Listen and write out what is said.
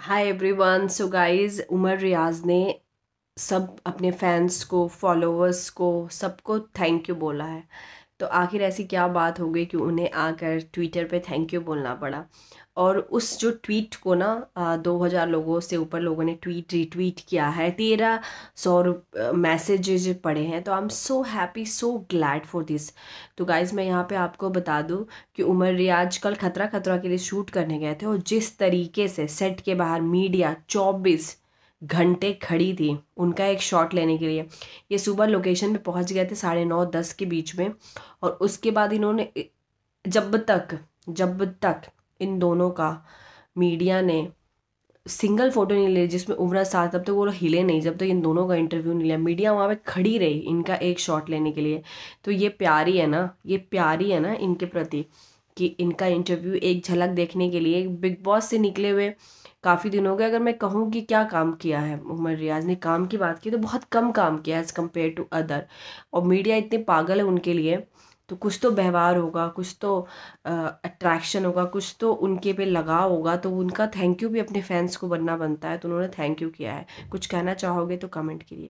हाय everyone so guys Umar Riaz ने सब अपने फैंस को फॉलोवर्स को सबको थैंक यू बोला है तो आखिर ऐसी क्या बात हो गई कि उन्हें आकर ट्विटर पे थैंक यू बोलना पड़ा और उस जो ट्वीट को ना दो हज़ार लोगों से ऊपर लोगों ने ट्वीट रीट्वीट किया है तेरह सौ मैसेजेज पड़े हैं तो I am so happy so glad for this तो गाइज मैं यहाँ पे आपको बता दूँ कि उमर रियाज कल खतरा खतरा के लिए शूट करने गए थे और जिस तरीके से सेट के बाहर मीडिया चौबीस घंटे खड़ी थी उनका एक शॉट लेने के लिए ये सुबह लोकेशन पे पहुंच गए थे साढ़े नौ दस के बीच में और उसके बाद इन्होंने जब तक जब तक इन दोनों का मीडिया ने सिंगल फोटो नहीं ले जिसमें उमरा साथ तब तक तो वो लोग हिले नहीं जब तक तो इन दोनों का इंटरव्यू नहीं लिया मीडिया वहाँ पे खड़ी रही इनका एक शॉट लेने के लिए तो ये प्यारी है ना ये प्यारी है ना इनके प्रति कि इनका इंटरव्यू एक झलक देखने के लिए बिग बॉस से निकले हुए काफ़ी दिन हो गए अगर मैं कहूँ कि क्या काम किया है उमर रियाज ने काम की बात की तो बहुत कम काम किया एज़ कम्पेयर टू अदर और मीडिया इतने पागल है उनके लिए तो कुछ तो व्यवहार होगा कुछ तो अट्रैक्शन होगा कुछ तो उनके पे लगाव होगा तो उनका थैंक यू भी अपने फैंस को बनना बनता है तो उन्होंने थैंक यू किया है कुछ कहना चाहोगे तो कमेंट करिए